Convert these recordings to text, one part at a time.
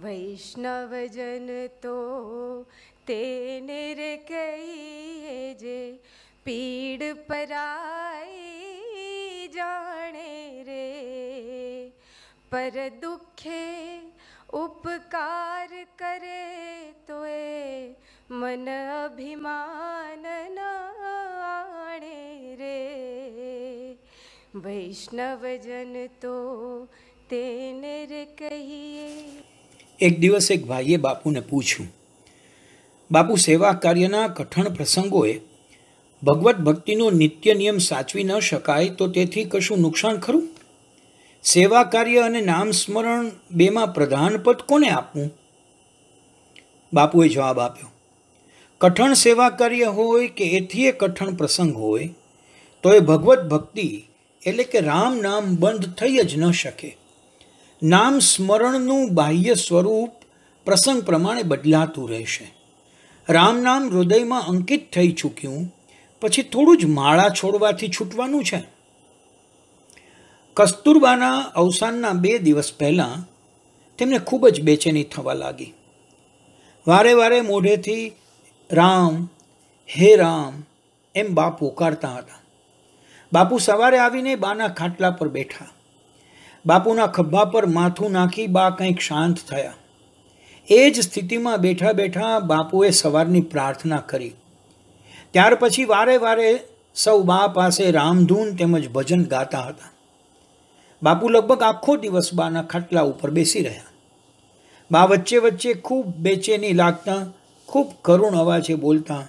વૈષ્ણવજન તો તેને રે કહીએ જે પીડ પરાઈ જાણે રે પર દુઃખે ઉપકાર કરે તો એ મન અભિમાન આણે રે વૈષ્ણવજન તો તેને રે કહીએ એક દિવસ એક ભાઈએ બાપુને પૂછ્યું બાપુ સેવા કાર્યના કઠણ પ્રસંગોએ ભગવત ભક્તિનો નિત્ય નિયમ સાચવી ન શકાય તો તેથી કશું નુકસાન ખરું સેવા કાર્ય અને નામ સ્મરણ બેમાં પ્રધાન પદ કોને આપવું બાપુએ જવાબ આપ્યો કઠણ સેવા કાર્ય હોય કે એથી એ કઠણ પ્રસંગ હોય તો એ ભગવત ભક્તિ એટલે કે રામ નામ બંધ થઈ જ ન શકે નામ સ્મરણનું બાહ્ય સ્વરૂપ પ્રસંગ પ્રમાણે બદલાતું રહેશે રામ નામ હૃદયમાં અંકિત થઈ ચૂક્યું પછી થોડું જ માળા છોડવાથી છૂટવાનું છે કસ્તુરબાના અવસાનના બે દિવસ પહેલાં તેમને ખૂબ જ બેચેની થવા લાગી વારે વારે મોઢેથી રામ હે રામ એમ બાપુ ઉકારતા હતા બાપુ સવારે આવીને બાના ખાટલા પર બેઠા બાપુના ખભા પર માથું નાખી બા કંઈક શાંત થયા એ જ સ્થિતિમાં બેઠા બેઠા બાપુએ સવારની પ્રાર્થના કરી ત્યાર પછી વારે વારે સૌ બા પાસે રામધૂન તેમજ ભજન ગાતા હતા બાપુ લગભગ આખો દિવસ બાના ખાટલા ઉપર બેસી રહ્યા બા વચ્ચે વચ્ચે ખૂબ બેચેની લાગતા ખૂબ કરુણ અવાજે બોલતા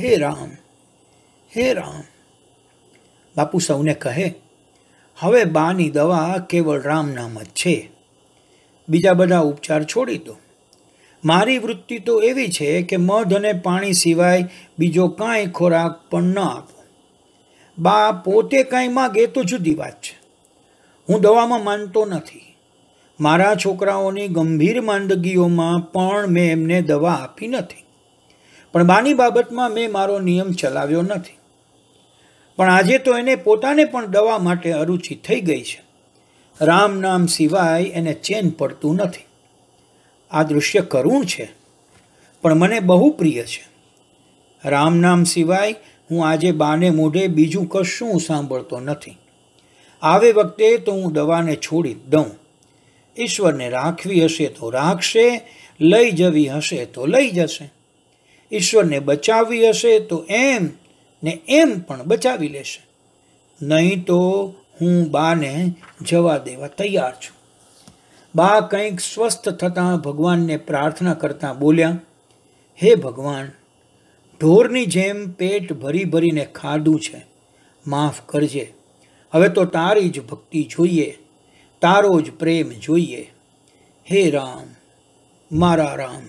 હે રામ હે રામ બાપુ સૌને કહે હવે બાની દવા કેવળ રામનામ જ છે બીજા બધા ઉપચાર છોડી દો મારી વૃત્તિ તો એવી છે કે મધ અને પાણી સિવાય બીજો કાંઈ ખોરાક પણ ન આપો બા પોતે કાંઈ માગે તો જુદી વાત છે હું દવામાં માનતો નથી મારા છોકરાઓની ગંભીર માંદગીઓમાં પણ મેં એમને દવા આપી નથી પણ બાની બાબતમાં મેં મારો નિયમ ચલાવ્યો નથી પણ આજે તો એને પોતાને પણ દવા માટે અરુચિ થઈ ગઈ છે રામ નામ સિવાય એને ચેન પડતું નથી આ દૃશ્ય કરુણ છે પણ મને બહુ પ્રિય છે રામ નામ સિવાય હું આજે બાને મોઢે બીજું કશું સાંભળતો નથી આવે વખતે તો હું દવાને છોડી દઉં ઈશ્વરને રાખવી હશે તો રાખશે લઈ જવી હશે તો લઈ જશે ઈશ્વરને બચાવવી હશે તો એમ ને એમ પણ બચાવી લેશે નહીં તો હું બાને જવા દેવા તૈયાર છું બા કંઈક સ્વસ્થ થતાં ભગવાનને પ્રાર્થના કરતાં બોલ્યા હે ભગવાન ઢોરની જેમ પેટ ભરી ભરીને ખાધું છે માફ કરજે હવે તો તારી જ ભક્તિ જોઈએ તારો જ પ્રેમ જોઈએ હે રામ મારા રામ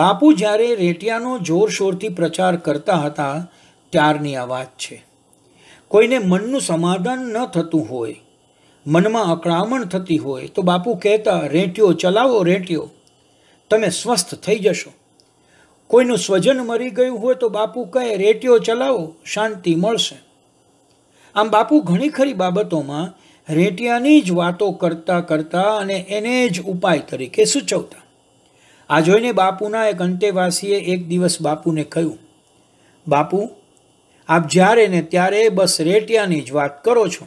બાપુ જ્યારે રેટિયાનો જોરશોરથી પ્રચાર કરતા હતા ત્યારની આ વાત છે કોઈને મનનું સમાધાન ન થતું હોય મનમાં અકળામણ થતી હોય તો બાપુ કહેતા રેટિયો ચલાવો રેટિયો તમે સ્વસ્થ થઈ જશો કોઈનું સ્વજન મરી ગયું હોય તો બાપુ કહે રેટિયો ચલાવો શાંતિ મળશે આમ બાપુ ઘણી ખરી બાબતોમાં રેટિયાની જ વાતો કરતા કરતા અને એને જ ઉપાય તરીકે સૂચવતા આ જોઈને બાપુના એક અંતેવાસીએ એક દિવસ બાપુને કહ્યું બાપુ આપ જ્યારે ને ત્યારે બસ રેટિયાની જ વાત કરો છો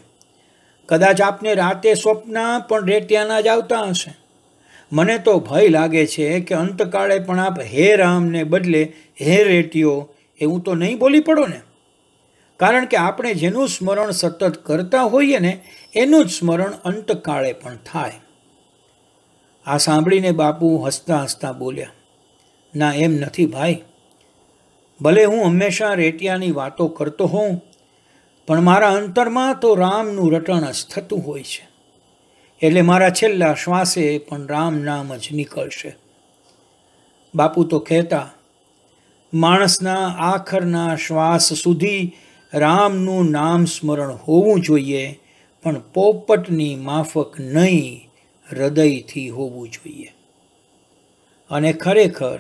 કદાચ આપને રાતે સ્વપ્ન પણ રેટિયાના જ આવતા હશે મને તો ભય લાગે છે કે અંતકાળે પણ આપ હે રામને બદલે હે રેટિયો એવું તો નહીં બોલી પડો ને કારણ કે આપણે જેનું સ્મરણ સતત કરતા હોઈએ ને એનું જ સ્મરણ અંતકાળે પણ થાય આ સાંભળીને બાપુ હસતા હસતા બોલ્યા ના એમ નથી ભાઈ ભલે હું હંમેશા રેટિયાની વાતો કરતો હોઉં પણ મારા અંતરમાં તો રામનું રટણસ થતું હોય છે એટલે મારા છેલ્લા શ્વાસે પણ રામ નામ જ નીકળશે બાપુ તો કહેતા માણસના આખરના શ્વાસ સુધી રામનું નામ સ્મરણ હોવું જોઈએ પણ પોપટની માફક નહીં હૃદયથી હોવું જોઈએ અને ખરેખર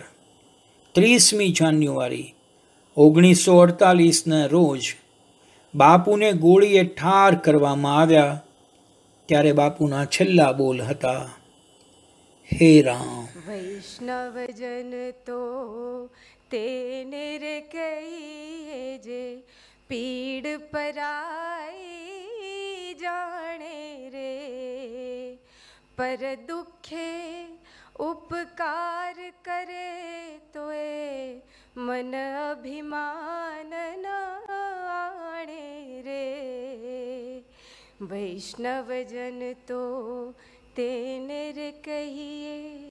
ત્રીસમી જાન્યુઆરી ઓગણીસો અડતાલીસના રોજ બાપુને ગોળીએ ઠાર કરવામાં આવ્યા ત્યારે બાપુના છેલ્લા બોલ હતા હે રામ વૈષ્ણવજન તો તેને રે કહીએ જે પીડ પરાઈ पर दुखे उपकार करे तो ए मन अभिमान न आणे रे जन तो तेने रे कहिए